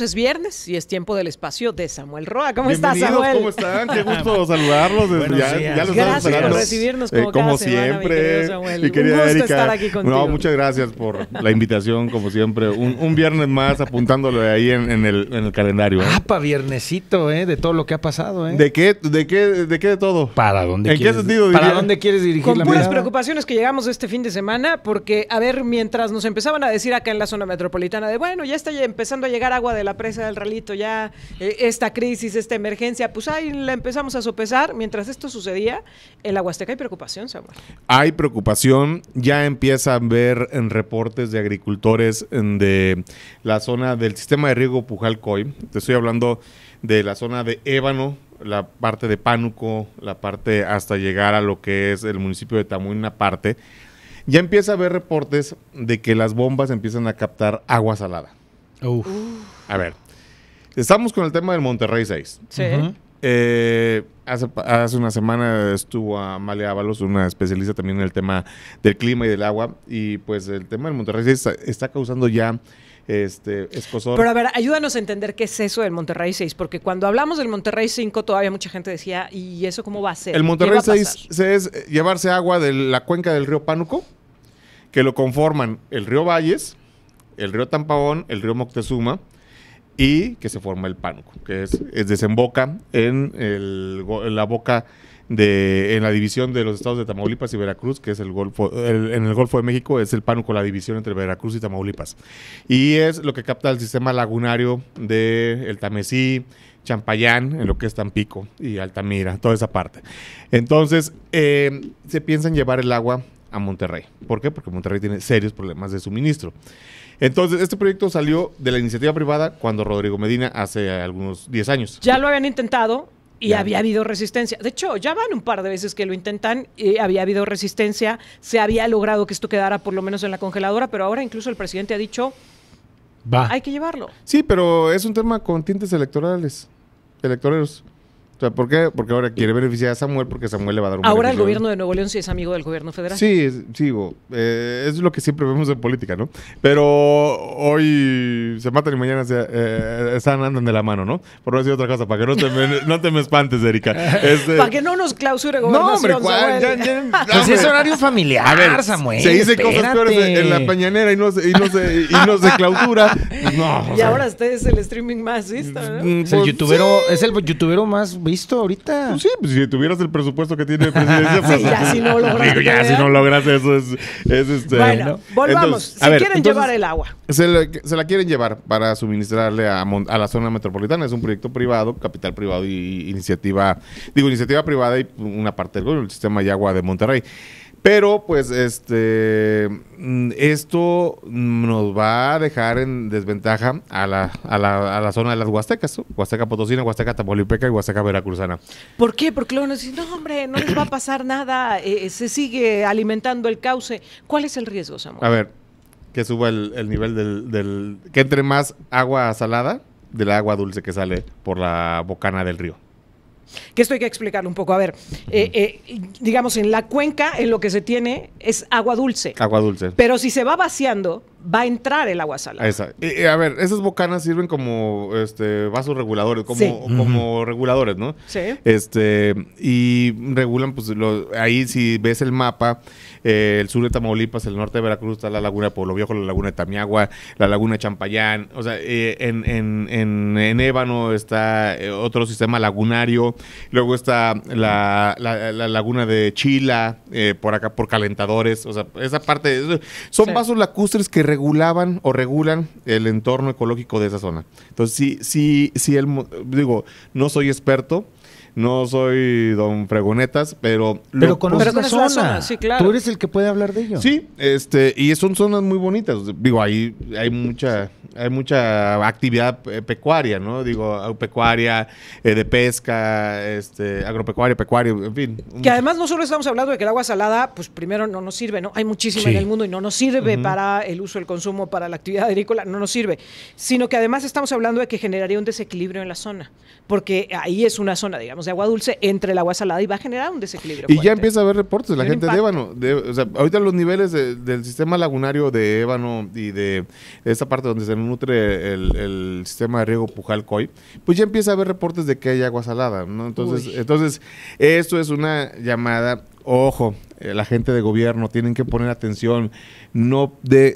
Es viernes y es tiempo del espacio de Samuel Roa. ¿Cómo estás, Samuel? ¿Cómo están? Qué gusto saludarlos. Buenos ya, ya los gracias por recibirnos eh, como, como cada siempre. Semana, mi querido Samuel. Mi querida un gusto estar aquí contigo. No, muchas gracias por la invitación, como siempre. Un, viernes más apuntándolo ahí en, el, calendario. ¿eh? Ah, para viernesito, ¿eh? De todo lo que ha pasado, ¿eh? ¿De qué? ¿De qué? ¿De qué de todo? ¿Para dónde ¿En quieres, qué sentido? ¿Para dónde quieres dirigir Con la puras preocupaciones que llegamos este fin de semana, porque, a ver, mientras nos empezaban a decir acá en la zona metropolitana de, bueno, ya está empezando a llegar agua de la presa del Ralito ya, eh, esta crisis, esta emergencia, pues ahí la empezamos a sopesar. Mientras esto sucedía, en la Huasteca hay preocupación, Samuel. Hay preocupación, ya empiezan a ver en reportes de agricultores de la zona del sistema de riego Pujalcoy, te estoy hablando de la zona de Ébano, la parte de Pánuco, la parte hasta llegar a lo que es el municipio de Tamuín, una parte, ya empieza a haber reportes de que las bombas empiezan a captar agua salada. A ver. Estamos con el tema del Monterrey 6. Eh, hace, una semana estuvo Amalia Ábalos, una especialista también en el tema del clima y del agua. Y pues el tema del Monterrey 6 está, causando ya este, escosor. Pero a ver, ayúdanos a entender qué es eso del Monterrey 6, porque cuando hablamos del Monterrey 5 todavía mucha gente decía, ¿y eso cómo va a ser? El Monterrey 6 es eh, llevarse agua de la cuenca del río Pánuco, que lo conforman el río Valles, el río Tampaón, el río Moctezuma y que se forma el Pánuco, que es, desemboca en, la boca de en la división de los estados de Tamaulipas y Veracruz, que es el Golfo en el Golfo de México es el Pánuco, la división entre Veracruz y Tamaulipas. Y es lo que capta el sistema lagunario de el Tamesí, Champayán, en lo que es Tampico y Altamira, toda esa parte. Entonces, eh, se piensa en llevar el agua a Monterrey. ¿Por qué? Porque Monterrey tiene serios problemas de suministro. Entonces, este proyecto salió de la iniciativa privada cuando Rodrigo Medina hace algunos 10 años. Ya lo habían intentado y había habido resistencia. De hecho, ya van un par de veces que lo intentan y había habido resistencia. Se había logrado que esto quedara por lo menos en la congeladora, pero ahora incluso el presidente ha dicho, Va. hay que llevarlo. Sí, pero es un tema con tintes electorales, electoreros sea, ¿por qué? Porque ahora quiere beneficiar a Samuel porque Samuel le va a dar un Ahora el gobierno de Nuevo León sí es amigo del gobierno federal. Sí, Sí, eh, es lo que siempre vemos en política, ¿no? Pero hoy se matan y mañana eh, están andando de la mano, ¿no? Por no decir otra cosa, para que no te me, no te espantes, Erika. Este, para que no nos clausure No, hombre, ¿cuál? Ya, ya, pues es horario familiar, a ver, Samuel. Se dice cosas peores en, la pañanera y no se, y no se, y no se clausura. No, y ahora usted es el streaming más visto, Es el, youtuber pues youtubero, es el youtubero más visto ahorita. Pues sí, pues, si tuvieras el presupuesto que tiene la pues, ya si no logras. eso es, este. Bueno, volvamos. quieren llevar el agua. Se, la quieren llevar para suministrarle a, la zona metropolitana. Es un proyecto privado, capital privado y, iniciativa, digo, iniciativa privada y una parte del, el sistema de agua de Monterrey. Pero pues este mm, esto nos va a dejar en desventaja a la, a la, a la zona de las Huastecas, Huasteca Potosina, Huasteca Tamolipeca y Huasteca Veracruzana. ¿Por qué? Porque luego nos dicen, no hombre, no les va a pasar nada, eh, eh, se sigue alimentando el cauce. ¿Cuál es el riesgo, Samuel? A ver, que suba el, nivel del, del... que entre más agua salada de la agua dulce que sale por la bocana del río. Que esto hay que explicarlo un poco. A ver, eh, eh, digamos, en la cuenca en lo que se tiene es agua dulce. Agua dulce. Pero si se va vaciando, va a entrar el agua salada. Esa. a ver, esas bocanas sirven como este, vasos reguladores, como, como reguladores, ¿no? Sí. Este, y regulan, pues lo, ahí si ves el mapa, eh, el sur de Tamaulipas, el norte de Veracruz, está la laguna de Pueblo Viejo, la laguna de Tamiagua, la laguna de Champayán, o sea, eh, en, en, en, Ébano está eh, otro sistema lagunario, luego está la, laguna de Chila, por acá por calentadores, o sea, esa parte, son vasos lacustres que regulaban o regulan el entorno ecológico de esa zona. Entonces, sí, sí, sí, el, digo, no soy experto, no soy don Fregonetas, pero... Pero conoces la, Tú eres el que puede hablar de ello. Sí, este, y son zonas muy bonitas. Digo, ahí hay mucha, hay mucha actividad pecuaria, ¿no? Digo, pecuaria, eh, de pesca, este, agropecuaria, pecuaria, en fin. Que además no solo estamos hablando de que el agua salada, pues primero no nos sirve, ¿no? Hay muchísima en el mundo y no nos sirve para el uso, el consumo, para la actividad agrícola, no nos sirve. Sino que además estamos hablando de que generaría un desequilibrio en la zona, porque ahí es una zona, digamos, de agua dulce entre el agua salada y va a generar un desequilibrio. Y ya empieza a haber reportes, la gente de Ébano, ahorita los niveles del sistema lagunario de Ébano y de esta parte donde se nutre el, sistema de riego Pujalcoy, pues ya empieza a haber reportes de que hay agua salada, Entonces, entonces esto es una llamada Ojo, eh, la gente de gobierno, tienen que poner atención. No,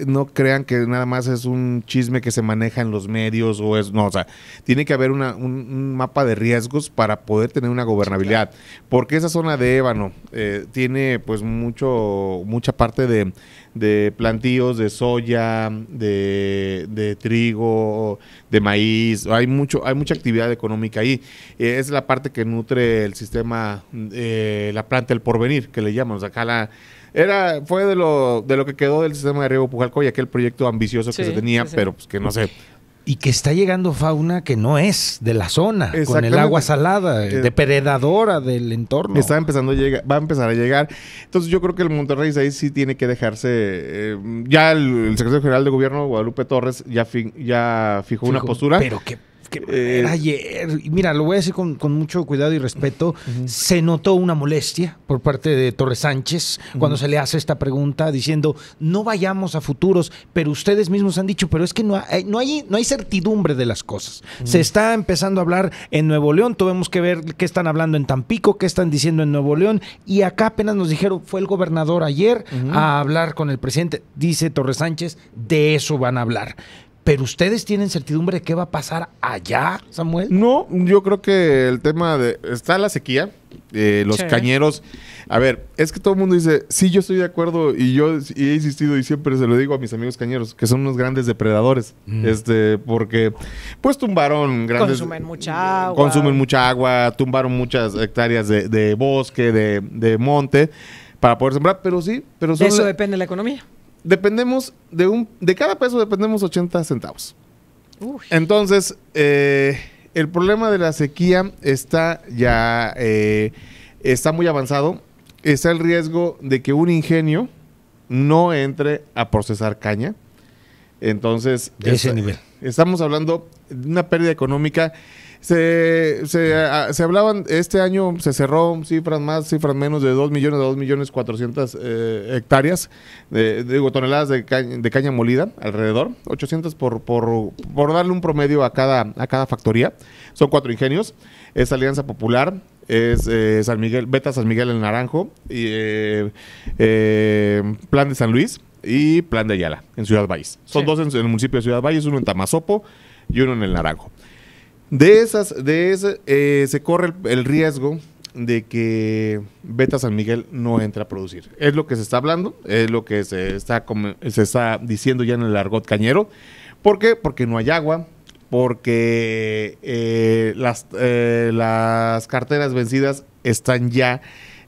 no crean que nada más es un chisme que se maneja en los medios o es. No, o sea, tiene que haber un, mapa de riesgos para poder tener una gobernabilidad. Porque esa zona de Ébano eh, tiene, pues, mucho, mucha parte de, de plantíos de soya, de, trigo, de maíz. Hay mucho, hay mucha actividad económica ahí. Eh, es la parte que nutre el sistema, eh, la planta del porvenir, que le llamamos acá la era fue de lo de lo que quedó del sistema de riego Pujalco y aquel proyecto ambicioso que se tenía, pero pues que no sé y que está llegando fauna que no es de la zona, con el agua salada, eh, depredadora del entorno. Está empezando a llegar, va a empezar a llegar. Entonces yo creo que el Monterrey ahí sí tiene que dejarse. Eh, ya el, secretario general de gobierno, Guadalupe Torres, ya, ya fijó una postura. Pero que eh, ayer, mira, lo voy a decir con, mucho cuidado y respeto, se notó una molestia por parte de Torres Sánchez cuando se le hace esta pregunta diciendo, no vayamos a futuros, pero ustedes mismos han dicho, pero es que no hay, eh, no hay, no hay certidumbre de las cosas. Se está empezando a hablar en Nuevo León, tuvimos que ver qué están hablando en Tampico, qué están diciendo en Nuevo León, y acá apenas nos dijeron, fue el gobernador ayer a hablar con el presidente, dice Torres Sánchez, de eso van a hablar. Pero ustedes tienen certidumbre de qué va a pasar allá, Samuel. No, yo creo que el tema de. Está la sequía, eh, los cañeros. A ver, es que todo el mundo dice, sí, yo estoy de acuerdo y yo he insistido y siempre se lo digo a mis amigos cañeros, que son unos grandes depredadores. Mm. Este, porque pues tumbaron grandes. Consumen mucha agua. Consumen mucha agua, tumbaron muchas hectáreas de, bosque, de, monte para poder sembrar, pero sí, pero eso depende de la economía dependemos de un, de cada peso dependemos 80 centavos. Entonces, eh, el problema de la sequía está ya, eh, está muy avanzado. Está el riesgo de que un ingenio no entre a procesar caña. Entonces, ese nivel. Estamos hablando de una pérdida económica se, se, hablaban, este año se cerró cifras más, cifras menos de 2 millones a 2 millones 400 eh, hectáreas, de, digo, toneladas de, caña molida alrededor, 800 por, por, darle un promedio a cada, a cada factoría. Son cuatro ingenios, es Alianza Popular, es eh, San Miguel, Beta San Miguel el Naranjo, y, eh, Plan de San Luis y Plan de Ayala en Ciudad Valles. Son dos en, el municipio de Ciudad Valles, uno en Tamazopo y uno en el Naranjo. De esas, de ese eh, se corre el, riesgo de que Beta San Miguel no entra a producir. Es lo que se está hablando, es lo que se está, diciendo ya en el argot cañero. ¿Por qué? Porque no hay agua, porque eh, las, eh, las carteras vencidas están ya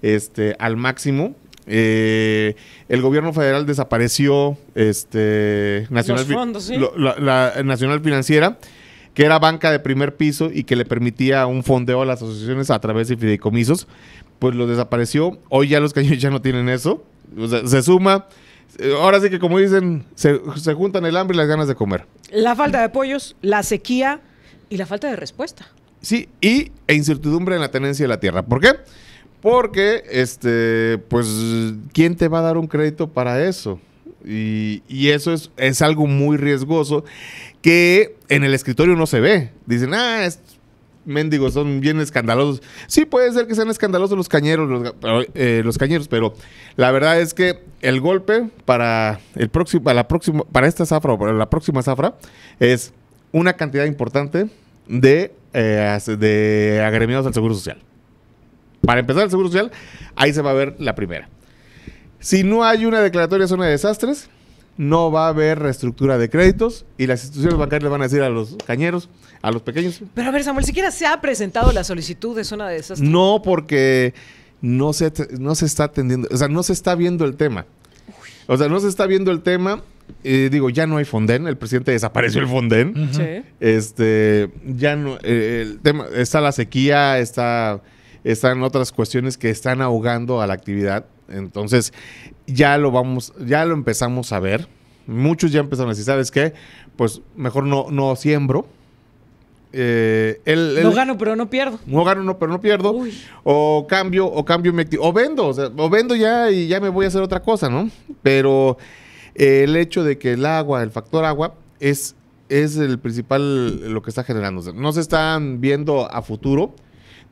este, al máximo. el gobierno federal desapareció este, la, Nacional Financiera que era banca de primer piso y que le permitía un fondeo a las asociaciones a través de fideicomisos, pues lo desapareció. Hoy ya los cañones ya no tienen eso. se suma. Eh, ahora sí que como dicen, se, juntan el hambre y las ganas de comer. La falta de apoyos, la sequía y la falta de respuesta. Sí, y e incertidumbre en la tenencia de la tierra. ¿Por qué? Porque, este, pues, ¿quién te va a dar un crédito para eso? Y, eso es, algo muy riesgoso que en el escritorio no se ve. Dicen, ah, es, mendigos son bien escandalosos. Sí, puede ser que sean escandalosos los cañeros, los, eh, cañeros, pero la verdad es que el golpe para, el próximo, la próxima, para esta zafra o para la próxima zafra es una cantidad importante de, eh, de agremiados al Seguro Social. Para empezar el Seguro Social, ahí se va a ver la primera. Si no hay una declaratoria de zona de desastres, no va a haber reestructura de créditos y las instituciones bancarias van a decir a los cañeros, a los pequeños. Pero a ver, Samuel, siquiera se ha presentado la solicitud de zona de desastres. No, porque no se, no se está atendiendo, o sea, no se está viendo el tema. O sea, no se está viendo el tema. Eh, digo, ya no hay Fonden, el presidente desapareció el Fonden. sí. Este, ya no, eh, el tema, está la sequía, está, están otras cuestiones que están ahogando a la actividad. Entonces, ya lo vamos, ya lo empezamos a ver. Muchos ya empezaron a decir, ¿sabes qué? Pues mejor no, no siembro. Eh, no gano, pero no pierdo. No gano, no, pero no pierdo. O cambio, o cambio mi O vendo, o, vendo ya y ya me voy a hacer otra cosa, ¿no? Pero eh, el hecho de que el agua, el factor agua, es, es el principal lo que está generando. no se están viendo a futuro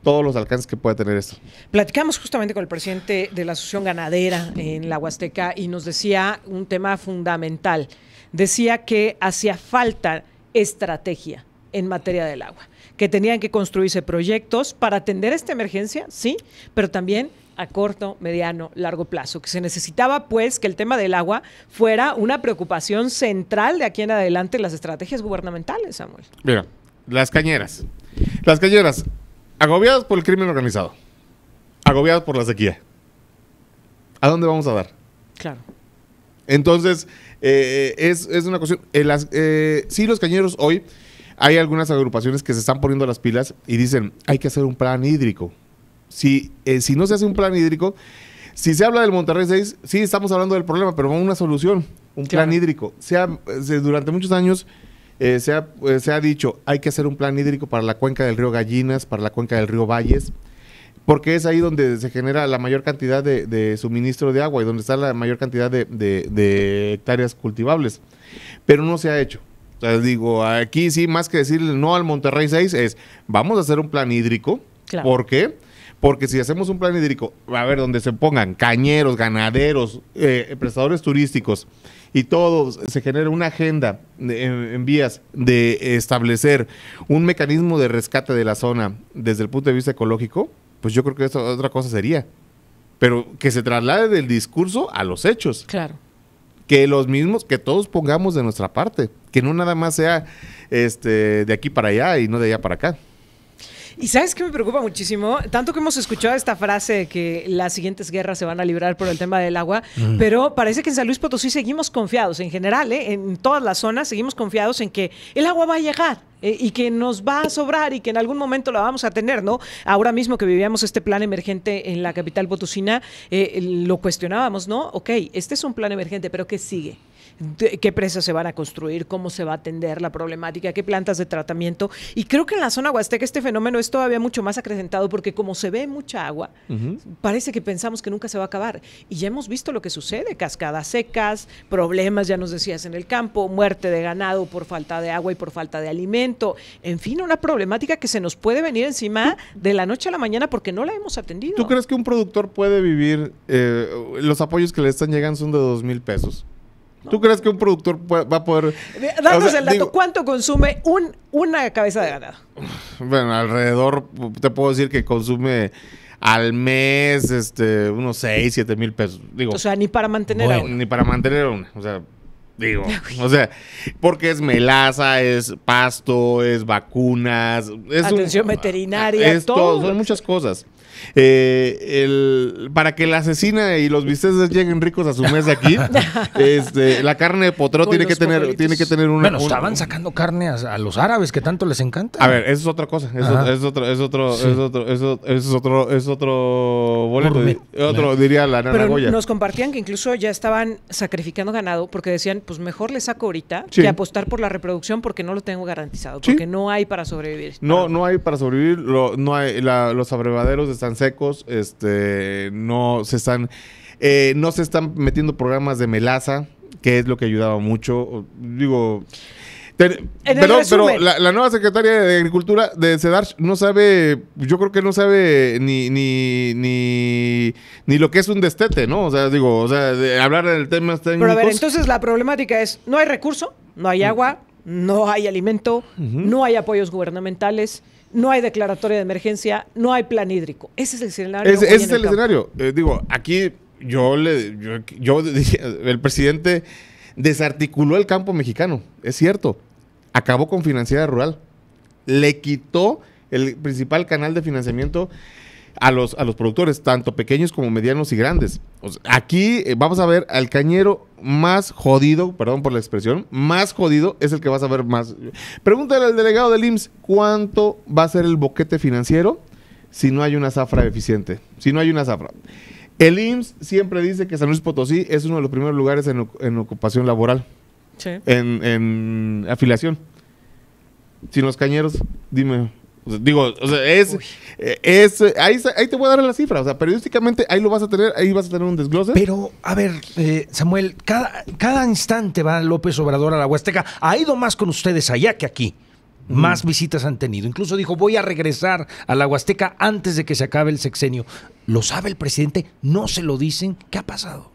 todos los alcances que pueda tener esto. Platicamos justamente con el presidente de la Asociación Ganadera en la Huasteca y nos decía un tema fundamental. Decía que hacía falta estrategia en materia del agua, que tenían que construirse proyectos para atender esta emergencia, sí, pero también a corto, mediano, largo plazo, que se necesitaba pues que el tema del agua fuera una preocupación central de aquí en adelante las estrategias gubernamentales, Samuel. Mira, las cañeras. Las cañeras, Agobiados por el crimen organizado. Agobiados por la sequía. ¿A dónde vamos a dar? Claro. Entonces, eh, eh, es, una cuestión. Eh, sí, los cañeros hoy, hay algunas agrupaciones que se están poniendo las pilas y dicen, hay que hacer un plan hídrico. Si, si no se hace un plan hídrico, si se habla del Monterrey 6, sí estamos hablando del problema, pero una solución, un plan hídrico. Sea, durante muchos años eh, eh, se, ha, dicho, hay que hacer un plan hídrico para la cuenca del río Gallinas, para la cuenca del río Valles, porque es ahí donde se genera la mayor cantidad de, suministro de agua y donde está la mayor cantidad de, hectáreas cultivables. Pero no se ha hecho. digo, aquí sí, más que decirle no al Monterrey 6, es vamos a hacer un plan hídrico. ¿Por qué? Porque si hacemos un plan hídrico, a ver, donde se pongan cañeros, ganaderos, eh, prestadores turísticos, y todo se genera una agenda en, vías de establecer un mecanismo de rescate de la zona desde el punto de vista ecológico, pues yo creo que eso otra cosa sería. Pero que se traslade del discurso a los hechos. Claro. Que los mismos, que todos pongamos de nuestra parte. Que no nada más sea este, de aquí para allá y no de allá para acá. Y sabes que me preocupa muchísimo, tanto que hemos escuchado esta frase de que las siguientes guerras se van a librar por el tema del agua, mm. pero parece que en San Luis Potosí seguimos confiados, en general, ¿eh? en todas las zonas seguimos confiados en que el agua va a llegar, ¿eh? y que nos va a sobrar y que en algún momento la vamos a tener, ¿no? Ahora mismo que vivíamos este plan emergente en la capital potosina, eh, lo cuestionábamos, ¿no? Ok, este es un plan emergente, pero ¿qué sigue? qué presas se van a construir, cómo se va a atender la problemática, qué plantas de tratamiento. Y creo que en la zona huasteca este fenómeno es todavía mucho más acrecentado porque como se ve mucha agua, parece que pensamos que nunca se va a acabar. Y ya hemos visto lo que sucede, cascadas secas, problemas, ya nos decías, en el campo, muerte de ganado por falta de agua y por falta de alimento. En fin, una problemática que se nos puede venir encima de la noche a la mañana porque no la hemos atendido. ¿Tú crees que un productor puede vivir, eh, los apoyos que le están llegando son de dos mil pesos? ¿Tú crees que un productor va a poder...? Eh, Danos el dato, ¿cuánto consume un, una cabeza de ganado? Bueno, alrededor, te puedo decir que consume al mes este, unos 6, 7 mil pesos. Digo, o sea, ni para mantener Ni para mantener a una, o sea... Digo, o sea, porque es melaza, es pasto, es vacunas, es atención ah, veterinaria, es todo. Son muchas cosas. Eh, el, para que la asesina y los bisteces lleguen ricos a su mes de aquí, este, la carne de potro tiene que, tener, tiene que tener una... Bueno, estaban sacando carne a, los árabes que tanto les encanta. A ver, eso es otra cosa. Eso es otro, es otro, es otro, otro, boleto. diría la Pero Nos compartían que incluso ya estaban sacrificando ganado porque decían, pues mejor le saco ahorita y que apostar por la reproducción porque no lo tengo garantizado, porque no hay para sobrevivir. No, no hay para sobrevivir, no hay, los abrevaderos están secos, este, no se están, eh, no se están metiendo programas de melaza, que es lo que ayudaba mucho. Digo, pero, la, nueva secretaria de Agricultura de sedar no sabe, yo creo que no sabe ni, ni, ni, ni lo que es un destete, ¿no? O sea, digo, o sea, hablar del tema Pero entonces la problemática es, no hay recurso, no hay mm. agua, no hay alimento, no hay apoyos gubernamentales no hay declaratoria de emergencia, no hay plan hídrico. Ese es el escenario. ese es el, escenario. Eh, digo, aquí yo le yo, yo dije, el presidente desarticuló el campo mexicano, es cierto. Acabó con financiera rural. Le quitó el principal canal de financiamiento a los, los productores, tanto pequeños como medianos y grandes. aquí eh, vamos a ver al cañero más jodido, perdón por la expresión, más jodido es el que vas a ver más. Pregúntale al delegado del IMSS cuánto va a ser el boquete financiero si no hay una zafra eficiente, si no hay una zafra. El IMSS siempre dice que San Luis Potosí es uno de los primeros lugares en, ocupación laboral, sí. en, en afiliación. Sin los cañeros, dime, digo, es, eh, es ahí, te voy a dar la cifra. O sea, periodísticamente ahí lo vas a tener, ahí vas a tener un desglose. Pero, a ver, eh, Samuel, cada, cada instante va López Obrador a la Huasteca. Ha ido más con ustedes allá que aquí. Mm. Más visitas han tenido. Incluso dijo, voy a regresar a la Huasteca antes de que se acabe el sexenio. ¿Lo sabe el presidente? ¿No se lo dicen? ¿Qué ha pasado?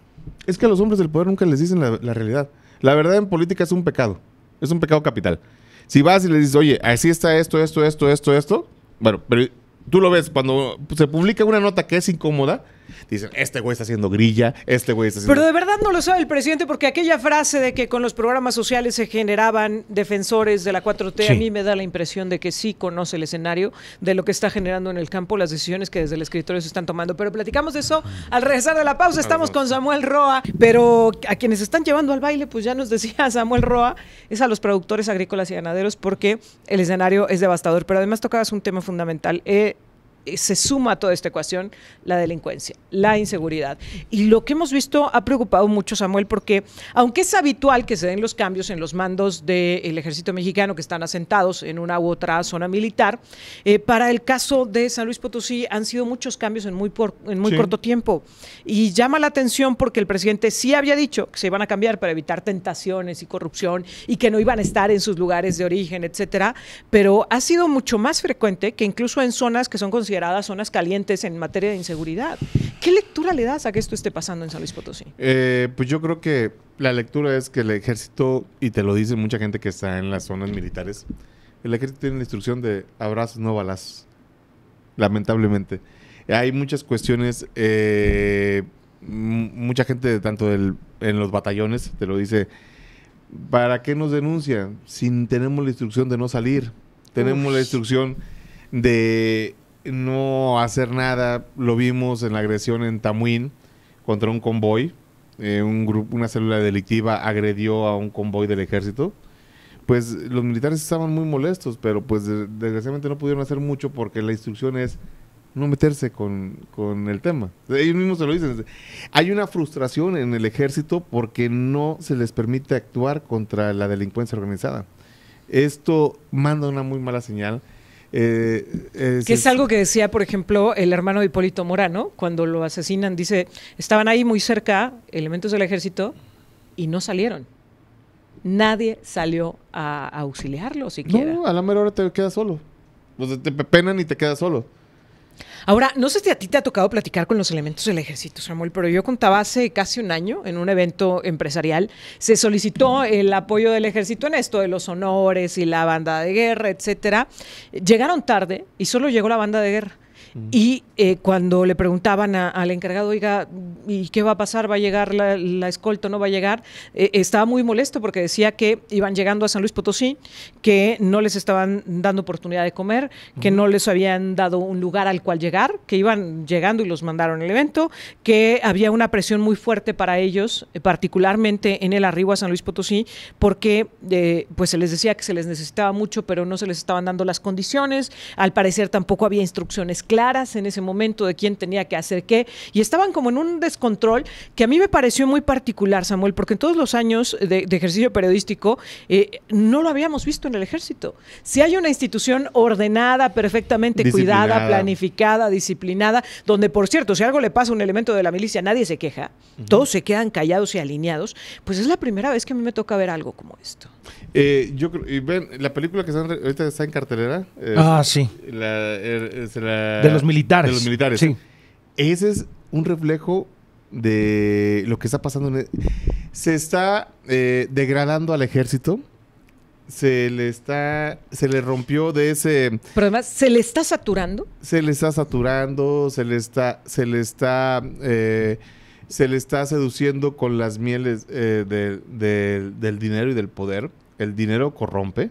Es que a los hombres del poder nunca les dicen la realidad. La verdad en política es un pecado. Es un pecado capital. Si vas y le dices, oye, así está esto, esto, esto, esto, esto, bueno, pero tú lo ves, cuando se publica una nota que es incómoda, Dicen, este güey está haciendo grilla, este güey está haciendo... Pero de verdad no lo sabe el presidente porque aquella frase de que con los programas sociales se generaban defensores de la 4T, a mí me da la impresión de que sí conoce el escenario de lo que está generando en el campo, las decisiones que desde el escritorio se están tomando. Pero platicamos de eso al regresar de la pausa. Estamos con Samuel Roa, pero a quienes están llevando al baile, pues ya nos decía Samuel Roa, es a los productores agrícolas y ganaderos porque el escenario es devastador. Pero además tocabas un tema fundamental. Eh, eh, se suma a toda esta ecuación la delincuencia, la inseguridad. Y lo que hemos visto ha preocupado mucho, Samuel, porque aunque es habitual que se den los cambios en los mandos del ejército mexicano que están asentados en una u otra zona militar, eh, para el caso de San Luis Potosí han sido muchos cambios en muy, en muy corto tiempo. Y llama la atención porque el presidente sí había dicho que se iban a cambiar para evitar tentaciones y corrupción y que no iban a estar en sus lugares de origen, etcétera, pero ha sido mucho más frecuente que incluso en zonas que son consideradas consideradas zonas calientes en materia de inseguridad. ¿Qué lectura le das a que esto esté pasando en San Luis Potosí? Eh, pues yo creo que la lectura es que el ejército, y te lo dice mucha gente que está en las zonas militares, el ejército tiene la instrucción de abrazos, no balas. Lamentablemente. Hay muchas cuestiones, eh, mucha gente, tanto en los batallones, te lo dice, ¿para qué nos denuncian si tenemos la instrucción de no salir? Tenemos la instrucción de no hacer nada. Lo vimos en la agresión en Tamuín contra un convoy. Eh, un una célula delictiva agredió a un convoy del ejército. Pues los militares estaban muy molestos, pero pues desgraciadamente no pudieron hacer mucho porque la instrucción es no meterse con, con, el tema. Ellos mismos se lo dicen. Hay una frustración en el ejército porque no se les permite actuar contra la delincuencia organizada. Esto manda una muy mala señal es, eh, eh, que es, algo que decía, por ejemplo, el hermano de Hipólito Morano, cuando lo asesinan, dice, estaban ahí muy cerca elementos del ejército y no salieron. Nadie salió a, auxiliarlo siquiera. No, a la mera hora te quedas solo. pues te penan y te quedas solo. Ahora, no sé si a ti te ha tocado platicar con los elementos del ejército, Samuel, pero yo contaba hace casi un año en un evento empresarial, se solicitó el apoyo del ejército en esto de los honores y la banda de guerra, etcétera. Llegaron tarde y solo llegó la banda de guerra. Y eh, cuando le preguntaban al encargado, oiga, ¿y qué va a pasar? ¿Va a llegar la, escolta o no va a llegar? Eh, estaba muy molesto porque decía que iban llegando a San Luis Potosí, que no les estaban dando oportunidad de comer, que no les habían dado un lugar al cual llegar, que iban llegando y los mandaron al evento, que había una presión muy fuerte para ellos, eh, particularmente en el arribo a San Luis Potosí, porque pues se les decía que se les necesitaba mucho, pero no se les estaban dando las condiciones, al parecer tampoco había instrucciones claras claras en ese momento de quién tenía que hacer qué y estaban como en un descontrol que a mí me pareció muy particular, Samuel, porque en todos los años de, ejercicio periodístico eh, no lo habíamos visto en el ejército. Si hay una institución ordenada, perfectamente cuidada, planificada, disciplinada, donde por cierto, si algo le pasa a un elemento de la milicia, nadie se queja, todos se quedan callados y alineados, pues es la primera vez que a mí me toca ver algo como esto. Eh, yo creo, y ven, la película que está en, ahorita está en cartelera. Eh, ah, sí. La, la, los militares. De los militares. Sí. Ese es un reflejo de lo que está pasando. E-, se está eh, degradando al ejército. Se le está. Se le rompió de ese. Pero además, ¿se le está saturando? Se le está saturando, se le está. Se le está. Eh, se le está seduciendo con las mieles eh, del dinero y del poder. El dinero corrompe.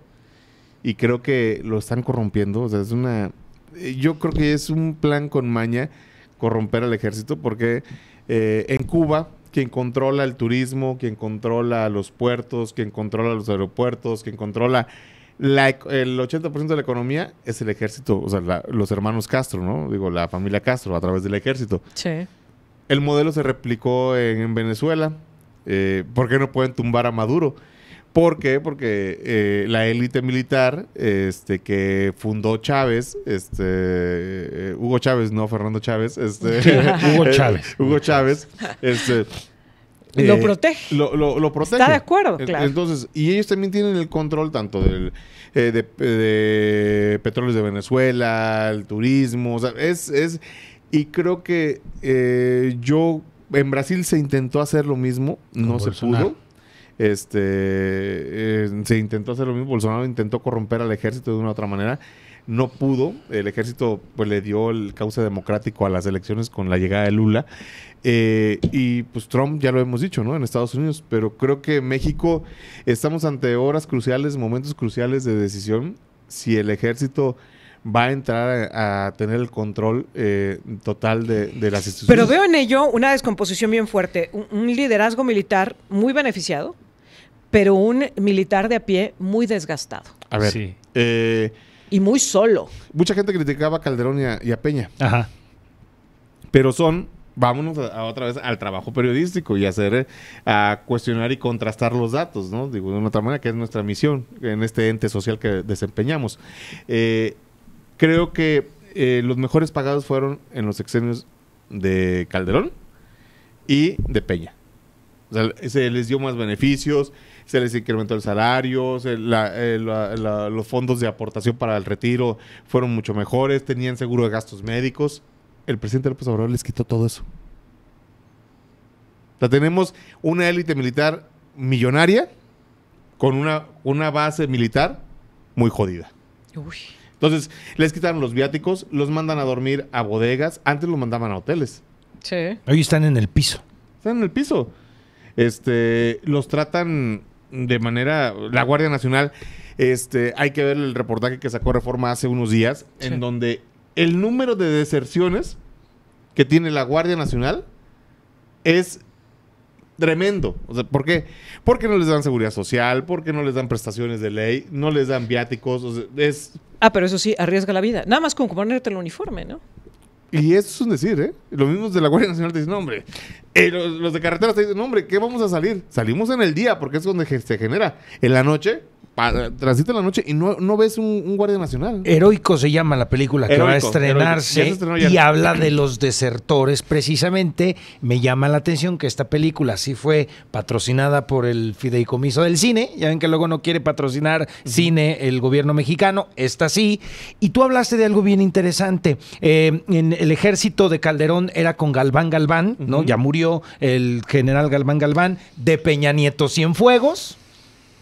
Y creo que lo están corrompiendo. O sea, es una. Eh, yo creo que es un plan con maña corromper al ejército porque eh, en Cuba quien controla el turismo, quien controla los puertos, quien controla los aeropuertos, quien controla el 80% de la economía es el ejército, o sea, los hermanos Castro, ¿no? Digo, la familia Castro a través del ejército. Sí. El modelo se replicó en, Venezuela. Eh, ¿Por qué no pueden tumbar a Maduro? ¿Por qué? Porque eh, la élite militar este, que fundó Chávez, este, eh, Hugo Chávez, no Fernando Chávez, este, este Hugo Chávez. Hugo Chávez, este, lo eh, protege. Lo, protege. Está de acuerdo, claro. Entonces, y ellos también tienen el control tanto del, de, de, petróleos de Venezuela, el turismo, es, y creo que yo, en Brasil se intentó hacer lo mismo, no se pudo. Este, eh, se intentó hacer lo mismo, Bolsonaro intentó corromper al ejército de una u otra manera, no pudo, el ejército pues le dio el cauce democrático a las elecciones con la llegada de Lula, eh, y pues Trump ya lo hemos dicho, ¿no? En Estados Unidos, pero creo que México estamos ante horas cruciales, momentos cruciales de decisión, si el ejército va a entrar a, tener el control eh, total de, las instituciones. Pero veo en ello una descomposición bien fuerte, un liderazgo militar muy beneficiado, pero un militar de a pie muy desgastado. A ver. Sí. Eh, y muy solo. Mucha gente criticaba a Calderón y a, Peña. Ajá. Pero son vámonos a, otra vez al trabajo periodístico y hacer eh, a cuestionar y contrastar los datos, ¿no? Digo, de una otra manera, que es nuestra misión en este ente social que desempeñamos. Eh, creo que los mejores pagados fueron en los exenios de Calderón y de Peña. O sea, se les dio más beneficios, se les incrementó el salario, eh, los fondos de aportación para el retiro fueron mucho mejores, tenían seguro de gastos médicos. El presidente López Obrador les quitó todo eso. O tenemos una élite militar millonaria con una, una base militar muy jodida. Entonces, les quitaron los viáticos, los mandan a dormir a bodegas. Antes los mandaban a hoteles. Sí. Hoy están en el piso. Están en el piso. Este, los tratan de manera, la Guardia Nacional, este, hay que ver el reportaje que sacó Reforma hace unos días, en donde el número de deserciones que tiene la Guardia Nacional es tremendo. O sea, ¿por qué? Porque no les dan seguridad social, porque no les dan prestaciones de ley, no les dan viáticos. es... Ah, pero eso sí, arriesga la vida. Nada más con ponerte el uniforme, ¿no? Y eso es un decir, ¿eh? Los mismos de la Guardia Nacional te dicen, hombre. Eh, los, de carreteras te dicen, hombre, ¿qué vamos a salir? Salimos en el día porque es donde se genera. En la noche transita la noche y no, ves un, guardia nacional. Heroico se llama la película que va a estrenarse y habla de los desertores. Precisamente me llama la atención que esta película sí fue patrocinada por el Fideicomiso del Cine. Ya ven que luego no quiere patrocinar cine el gobierno mexicano. Esta sí. Y tú hablaste de algo bien interesante. Eh, en el ejército de Calderón era con Galván Galván, ¿no? Ya murió el general Galván Galván. De Peña Nieto Cienfuegos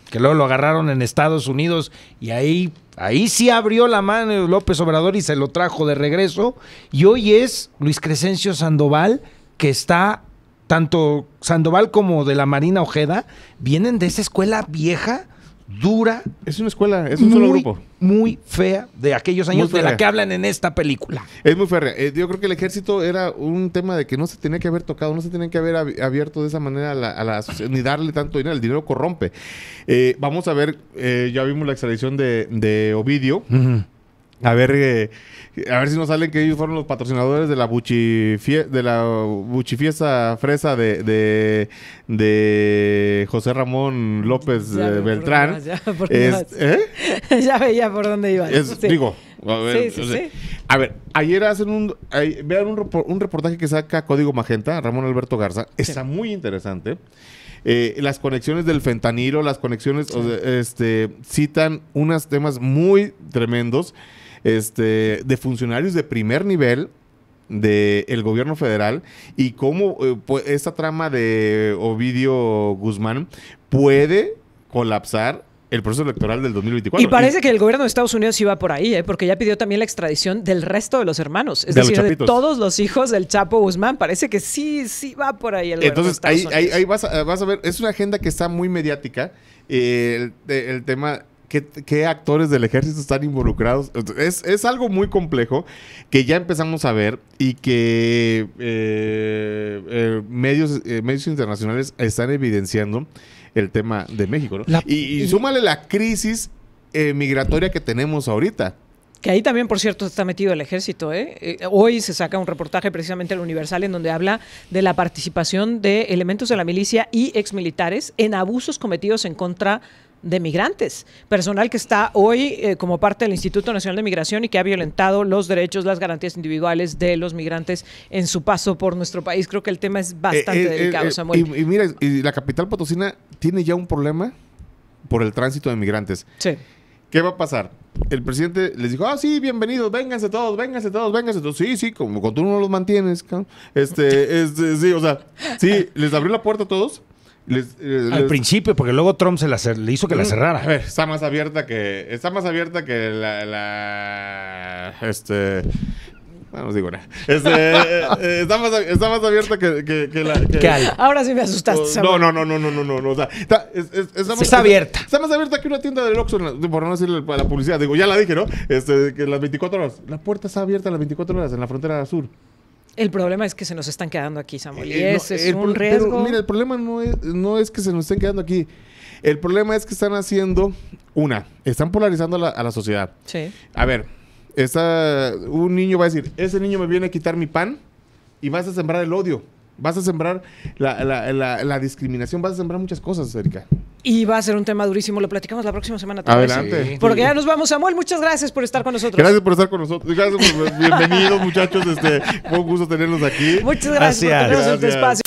que luego lo agarraron en Estados Unidos y ahí, ahí sí abrió la mano López Obrador y se lo trajo de regreso. Y hoy es Luis Crescencio Sandoval, que está, tanto Sandoval como de la Marina Ojeda, vienen de esa escuela vieja dura. Es una escuela, es un solo grupo. Muy fea de aquellos años de la que hablan en esta película. Es muy fea. Eh, yo creo que el ejército era un tema de que no se tenía que haber tocado, no se tenía que haber abierto de esa manera a la, sociedad, ni darle tanto dinero. El dinero corrompe. Eh, vamos a ver, eh, ya vimos la extradición de, Ovidio. A ver, eh, a ver si nos salen que ellos fueron los patrocinadores de la buchi de la buchifiesta fresa de, José Ramón López eh, Beltrán. ¿eh? ya, veía por dónde iba. Digo, a ver, a ver, ayer hacen un, vean un, reportaje que saca Código Magenta, Ramón Alberto Garza. Está muy interesante. las conexiones del fentanilo, las conexiones, este, citan unos temas muy tremendos este, de funcionarios de primer nivel del gobierno federal y cómo eh, pues, esta trama de Ovidio Guzmán puede colapsar el proceso electoral del 2024. Y parece que el gobierno de Estados Unidos iba por ahí, ¿eh? porque ya pidió también la extradición del resto de los hermanos, es decir, de todos los hijos del Chapo Guzmán. Parece que sí, sí va por ahí el gobierno de ahí, ahí vas, a, ver, es una agenda que está muy mediática. Eh, el, tema ¿Qué, actores del ejército están involucrados. Es, algo muy complejo que ya empezamos a ver y que eh, eh, medios, eh, medios internacionales están evidenciando el tema de México. y, súmale la crisis migratoria que tenemos ahorita. Que ahí también, por cierto, está metido el ejército. hoy se saca un reportaje precisamente el Universal en donde habla de la participación de elementos de la milicia y exmilitares en abusos cometidos en contra de migrantes, personal que está hoy eh, como parte del Instituto Nacional de Migración y que ha violentado los derechos, las garantías individuales de los migrantes en su paso por nuestro país. Creo que el tema es bastante eh, eh, delicado, Samuel. Y, mira, y la capital potosina tiene ya un problema por el tránsito de migrantes. Sí. ¿Qué va a pasar? El presidente les dijo, ah, sí, bienvenidos, vénganse todos, vénganse todos, vénganse todos. Sí, sí, como, cuando tú no los mantienes, este, este, sí, o sea, sí, les abrió la puerta a todos eh, al principio, porque luego Trump se la le hizo que la mm. cerrara. A ver, está más abierta que. Está más abierta que la. este. Vamos a digo nada. Este, eh, está, más, abierta que, que, la. Ahora sí me asustaste. Oh, no, no, no, no, no, no, no. O sea, está, está, más, abierta. Está más abierta que una tienda de Oxxo, por no decirle la publicidad. Digo, ya la dije, ¿no? Este, que las 24 horas. La puerta está abierta las 24 horas en la frontera sur. El problema es que se nos están quedando aquí, Samuel. Y eh, ese es un riesgo. mira, el problema no es, que se nos estén quedando aquí. El problema es que están haciendo una, están polarizando a la, sociedad. Sí. A ver, un niño va a decir, ese niño me viene a quitar mi pan y vas a sembrar el odio, vas a sembrar la, la discriminación, vas a sembrar muchas cosas, Erika. Y va a ser un tema durísimo. Lo platicamos la próxima semana. ¿también? Adelante. Porque ya nos vamos, Samuel. Muchas gracias por estar con nosotros. Gracias por estar con nosotros. Gracias por bienvenidos, muchachos. Este, fue un gusto tenerlos aquí. Muchas gracias, por tenernos este espacio.